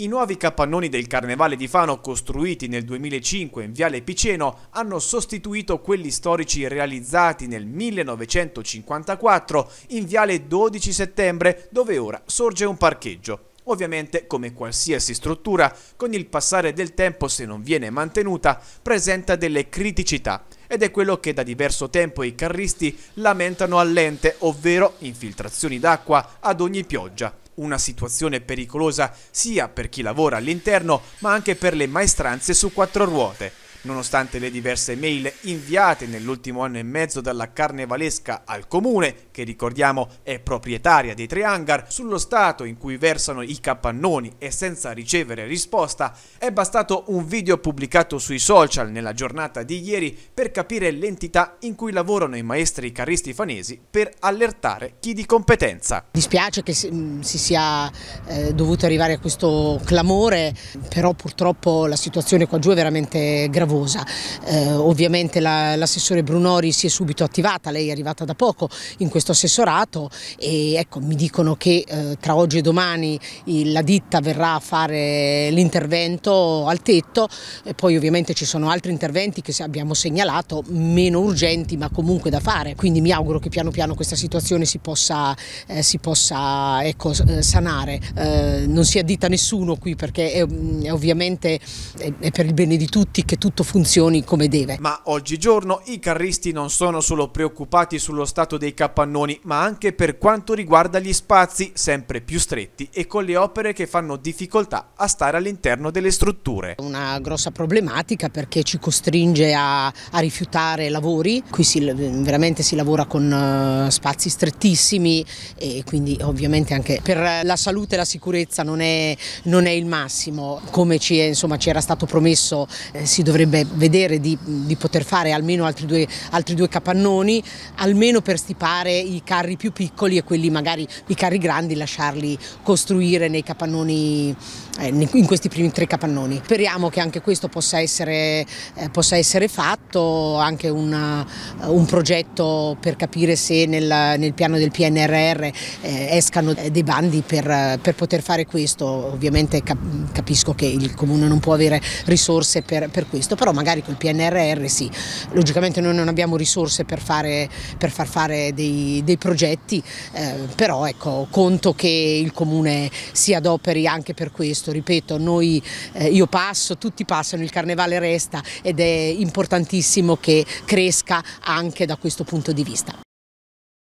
I nuovi capannoni del Carnevale di Fano costruiti nel 2005 in Viale Piceno hanno sostituito quelli storici realizzati nel 1954 in Viale 12 Settembre dove ora sorge un parcheggio. Ovviamente, come qualsiasi struttura, con il passare del tempo se non viene mantenuta, presenta delle criticità ed è quello che da diverso tempo i carristi lamentano all'ente, ovvero infiltrazioni d'acqua ad ogni pioggia una situazione pericolosa sia per chi lavora all'interno ma anche per le maestranze su quattro ruote. Nonostante le diverse mail inviate nell'ultimo anno e mezzo dalla carnevalesca al comune, che ricordiamo è proprietaria dei tre hangar, sullo stato in cui versano i capannoni e senza ricevere risposta, è bastato un video pubblicato sui social nella giornata di ieri per capire l'entità in cui lavorano i maestri carristi fanesi per allertare chi di competenza. Dispiace che si mm, sia eh, dovuto arrivare a questo clamore, però purtroppo la situazione qua giù è veramente gravosa gravosa. Eh, ovviamente l'assessore la, Brunori si è subito attivata, lei è arrivata da poco in questo assessorato e ecco, mi dicono che eh, tra oggi e domani la ditta verrà a fare l'intervento al tetto e poi ovviamente ci sono altri interventi che abbiamo segnalato, meno urgenti ma comunque da fare, quindi mi auguro che piano piano questa situazione si possa, eh, si possa ecco, eh, sanare. Eh, non si addita nessuno qui perché è, mm, è ovviamente è per il bene di tutti che tutto tutto certo funzioni come deve. Ma oggigiorno i carristi non sono solo preoccupati sullo stato dei capannoni, ma anche per quanto riguarda gli spazi sempre più stretti e con le opere che fanno difficoltà a stare all'interno delle strutture. Una grossa problematica perché ci costringe a, a rifiutare lavori, qui si, veramente si lavora con eh, spazi strettissimi e quindi ovviamente anche per la salute e la sicurezza non è, non è il massimo, come ci, insomma, ci era stato promesso eh, si dovrebbe beh, vedere di, di, poter fare almeno altri due, altri due capannoni, almeno per stipare i carri più piccoli e quelli magari i carri grandi lasciarli costruire nei capannoni, eh, in questi primi tre capannoni. Speriamo che anche questo possa essere, eh, possa essere fatto, anche una, un progetto per capire se nel, nel piano del PNRR eh, escano eh, dei bandi per, per, poter fare questo. Ovviamente capisco che il Comune non può avere risorse per, per questo, però magari col PNRR sì, logicamente noi non abbiamo risorse per, fare, per far fare dei, dei progetti, eh, però ecco, conto che il Comune si adoperi anche per questo, ripeto, noi, eh, io passo, tutti passano, il Carnevale resta ed è importantissimo che cresca anche da questo punto di vista.